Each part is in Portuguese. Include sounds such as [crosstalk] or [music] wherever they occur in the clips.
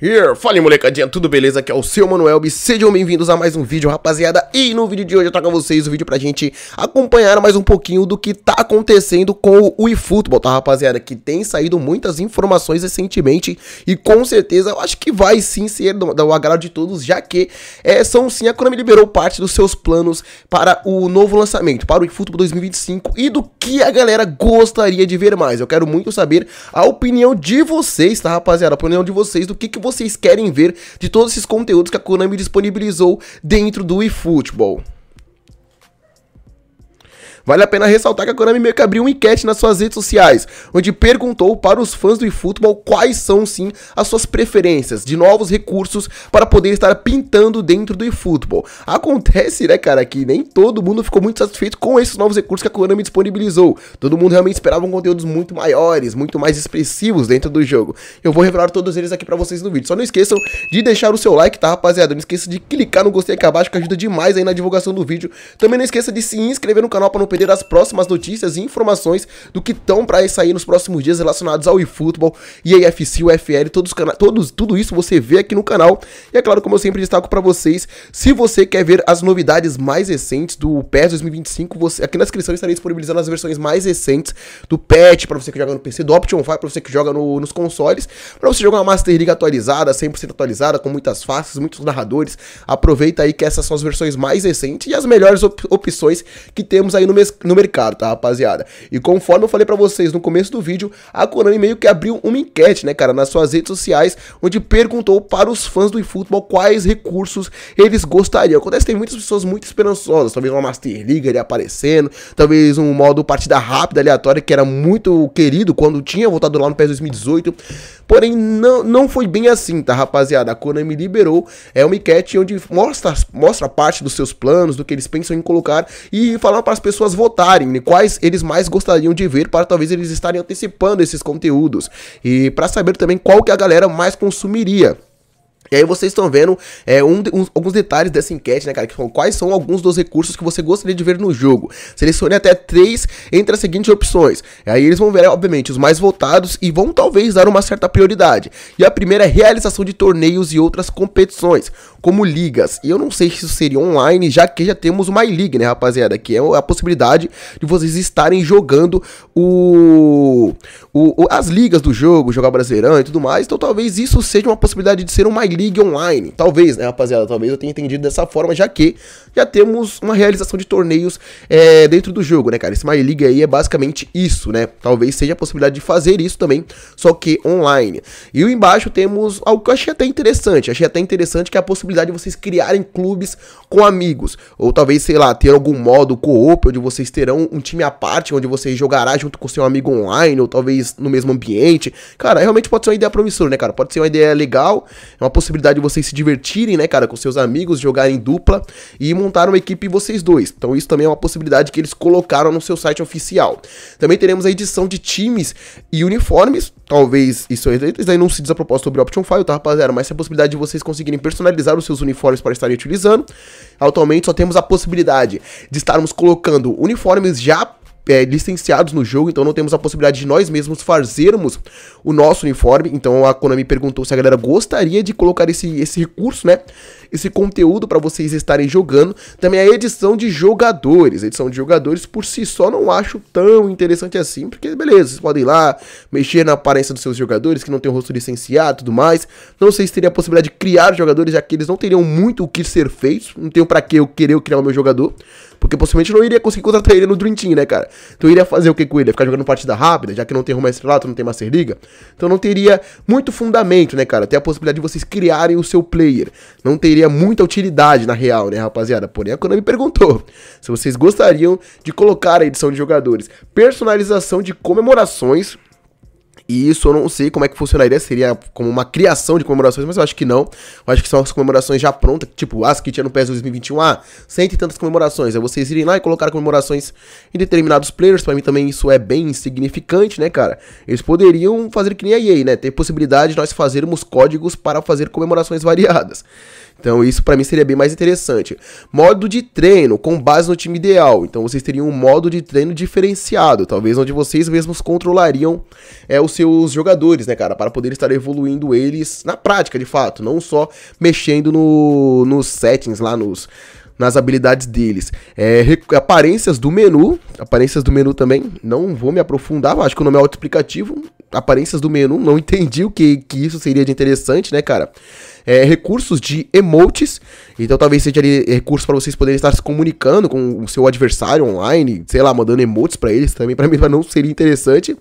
Here. Fala molecadinha, tudo beleza? Aqui é o seu Manuel e sejam bem-vindos a mais um vídeo, rapaziada. E no vídeo de hoje eu trago a vocês o vídeo pra gente acompanhar mais um pouquinho do que tá acontecendo com o eFootball, tá rapaziada? Que tem saído muitas informações recentemente e com certeza eu acho que vai sim ser do, do agrado de todos, já que é, são sim, a Konami liberou parte dos seus planos para o novo lançamento, para o eFootball 2025 e do que a galera gostaria de ver mais. Eu quero muito saber a opinião de vocês, tá rapaziada? A opinião de vocês do que, que vocês vocês querem ver de todos esses conteúdos que a Konami disponibilizou dentro do eFootball. Vale a pena ressaltar que a Konami meio que abriu uma enquete nas suas redes sociais, onde perguntou para os fãs do eFootball quais são sim as suas preferências de novos recursos para poder estar pintando dentro do eFootball. Acontece, né, cara, que nem todo mundo ficou muito satisfeito com esses novos recursos que a Konami disponibilizou. Todo mundo realmente esperava um conteúdos muito maiores, muito mais expressivos dentro do jogo. Eu vou revelar todos eles aqui para vocês no vídeo. Só não esqueçam de deixar o seu like, tá, rapaziada? Não esqueça de clicar no gostei aqui abaixo que ajuda demais aí na divulgação do vídeo. Também não esqueça de se inscrever no canal para não perder perder as próximas notícias e informações do que estão para sair nos próximos dias relacionados ao eFootball e AFC, UFL, todos, todos, tudo isso você vê aqui no canal. E é claro, como eu sempre destaco para vocês, se você quer ver as novidades mais recentes do PES 2025, você, aqui na descrição estarei disponibilizando as versões mais recentes do patch para você que joga no PC, do Option 5 para você que joga no, nos consoles, para você jogar uma Master League atualizada, 100% atualizada, com muitas faces, muitos narradores. Aproveita aí que essas são as versões mais recentes e as melhores op opções que temos aí no mercado no mercado, tá, rapaziada? E conforme eu falei para vocês no começo do vídeo, a Konami meio que abriu uma enquete, né, cara, nas suas redes sociais, onde perguntou para os fãs do eFootball quais recursos eles gostariam. Acontece que tem muitas pessoas muito esperançosas, talvez uma Master League ali aparecendo, talvez um modo partida rápida aleatória que era muito querido quando tinha voltado lá no PES 2018. Porém, não, não foi bem assim, tá, rapaziada? A Konami liberou é uma enquete onde mostra, mostra parte dos seus planos, do que eles pensam em colocar e falar para as pessoas pessoas votarem e né? quais eles mais gostariam de ver para talvez eles estarem antecipando esses conteúdos e para saber também qual que a galera mais consumiria. E aí vocês estão vendo é, um, um, alguns detalhes dessa enquete, né, cara? Que são, quais são alguns dos recursos que você gostaria de ver no jogo? Selecione até três entre as seguintes opções. E aí eles vão ver, obviamente, os mais votados e vão talvez dar uma certa prioridade. E a primeira é realização de torneios e outras competições, como ligas. E eu não sei se isso seria online, já que já temos uma league né, rapaziada? Que é a possibilidade de vocês estarem jogando o, o, o as ligas do jogo, jogar brasileirão e tudo mais. Então talvez isso seja uma possibilidade de ser uma League Online. Talvez, né, rapaziada? Talvez eu tenha entendido dessa forma, já que já temos uma realização de torneios é, dentro do jogo, né, cara? Esse My League aí é basicamente isso, né? Talvez seja a possibilidade de fazer isso também, só que online. E embaixo temos algo que eu achei até interessante. Achei até interessante que é a possibilidade de vocês criarem clubes com amigos. Ou talvez, sei lá, ter algum modo co-op, onde vocês terão um time à parte, onde você jogará junto com seu amigo online, ou talvez no mesmo ambiente. Cara, realmente pode ser uma ideia promissora, né, cara? Pode ser uma ideia legal, é uma possibilidade de vocês se divertirem, né, cara, com seus amigos, jogarem dupla e montar uma equipe vocês dois. Então isso também é uma possibilidade que eles colocaram no seu site oficial. Também teremos a edição de times e uniformes. Talvez isso aí não se diz a propósito sobre Option File, tá, rapaziada? Mas é a possibilidade de vocês conseguirem personalizar os seus uniformes para estarem utilizando. Atualmente só temos a possibilidade de estarmos colocando uniformes já é, licenciados no jogo, então não temos a possibilidade de nós mesmos fazermos o nosso uniforme. Então a Konami perguntou se a galera gostaria de colocar esse, esse recurso, né? Esse conteúdo para vocês estarem jogando. Também a edição de jogadores. A edição de jogadores por si só não acho tão interessante assim, porque beleza, vocês podem ir lá mexer na aparência dos seus jogadores que não tem o rosto licenciado e tudo mais. Não sei se teria a possibilidade de criar jogadores, já que eles não teriam muito o que ser feitos. Não tenho para que eu querer criar o meu jogador, porque possivelmente eu não iria conseguir contratar ele no Dream Team, né, cara? então iria fazer o que com ele? Ficar jogando partida rápida, já que não tem rumo a estrelato, não tem Master Liga? Então não teria muito fundamento, né, cara? Até a possibilidade de vocês criarem o seu player. Não teria muita utilidade, na real, né, rapaziada? Porém, a Konami perguntou se vocês gostariam de colocar a edição de jogadores, personalização de comemorações e isso eu não sei como é que funcionaria, seria como uma criação de comemorações, mas eu acho que não. Eu acho que são as comemorações já prontas, tipo, as que tinha no PES 2021, ah, sem tantas comemorações. É vocês irem lá e colocar comemorações em determinados players, para mim também isso é bem insignificante, né, cara? Eles poderiam fazer que nem a EA, né? Ter possibilidade de nós fazermos códigos para fazer comemorações variadas. Então isso para mim seria bem mais interessante. Modo de treino com base no time ideal. Então vocês teriam um modo de treino diferenciado, talvez onde vocês mesmos controlariam é, os seus jogadores, né, cara? Para poder estar evoluindo eles na prática, de fato. Não só mexendo no, nos settings lá, nos, nas habilidades deles. É, aparências do menu, aparências do menu também, não vou me aprofundar, acho que o nome é auto-explicativo. Aparências do menu, não [laughs] entendi o que, que isso seria de interessante, né, cara? É, recursos de emotes, então talvez seja ali recurso para vocês poderem estar se comunicando com o seu adversário online, sei lá, mandando emotes para eles também, [laughs] para mim não seria interessante.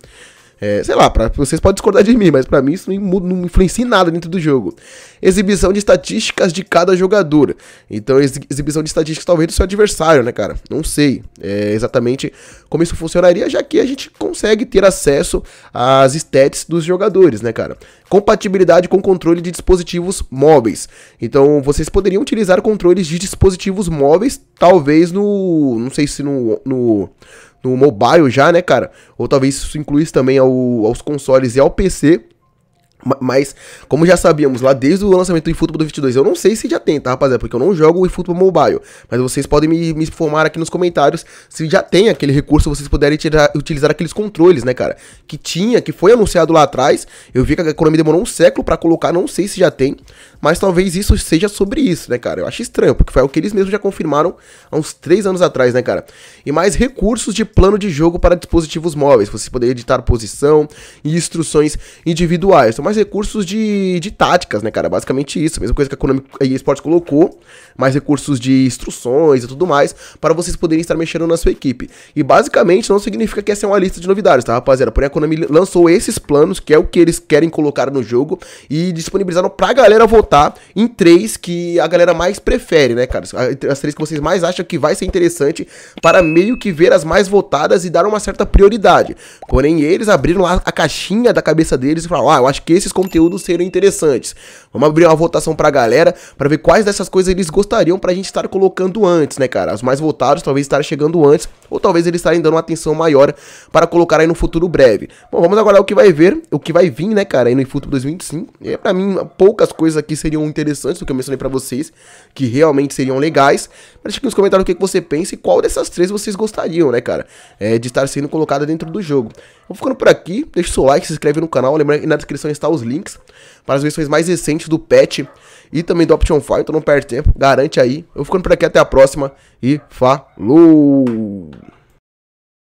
É, sei lá, pra, vocês podem discordar de mim, mas para mim isso não, não, influencia em nada dentro do jogo. Exibição de estatísticas de cada jogador. Então, exibição de estatísticas talvez do seu adversário, né, cara? Não sei é, exatamente como isso funcionaria, já que a gente consegue ter acesso às stats dos jogadores, né, cara? Compatibilidade com controle de dispositivos móveis. Então, vocês poderiam utilizar controles de dispositivos móveis, talvez no. Não sei se no, no no mobile já, né, cara? Ou talvez isso incluísse também ao, aos consoles e ao PC. Mas, como já sabíamos lá desde o lançamento do eFootball do 22, eu não sei se já tem, tá, rapaziada? Porque eu não jogo o eFootball Mobile. Mas vocês podem me, me informar aqui nos comentários se já tem aquele recurso, vocês puderem tirar, utilizar aqueles controles, né, cara? Que tinha, que foi anunciado lá atrás. Eu vi que a economia demorou um século para colocar, não sei se já tem. Mas talvez isso seja sobre isso, né, cara? Eu acho estranho, porque foi o que eles mesmos já confirmaram há uns 3 anos atrás, né, cara? E mais recursos de plano de jogo para dispositivos móveis. Você poderia editar posição e instruções individuais. Então, mais recursos de, de táticas, né, cara? Basicamente isso. mesma coisa que a Konami e colocou, mais recursos de instruções e tudo mais, para vocês poderem estar mexendo na sua equipe. E basicamente não significa que essa é uma lista de novidades, tá, rapaziada? Porém, a Konami lançou esses planos, que é o que eles querem colocar no jogo, e disponibilizaram pra galera votar em três que a galera mais prefere, né, cara? As três que vocês mais acham que vai ser interessante para meio que ver as mais votadas e dar uma certa prioridade. Porém, eles abriram lá a caixinha da cabeça deles e falaram, ah, eu acho que esses conteúdos serem interessantes. Vamos abrir uma votação pra galera para ver quais dessas coisas eles gostariam pra gente estar colocando antes, né, cara? Os mais votados talvez estarem chegando antes, ou talvez eles estarem dando uma atenção maior para colocar aí no futuro breve. Bom, vamos aguardar o que vai ver, o que vai vir, né, cara, aí no futuro 2025. E pra mim, poucas coisas aqui seriam interessantes, do que eu mencionei pra vocês, que realmente seriam legais. Mas deixa aqui nos comentários o que, que você pensa e qual dessas três vocês gostariam, né, cara? É, de estar sendo colocada dentro do jogo. Vou ficando por aqui, deixa o seu like, se inscreve no canal, lembra que na descrição está os links para as versões mais recentes do patch e também do Option File, então não perde tempo, garante aí. Eu ficando por aqui, até a próxima e falou!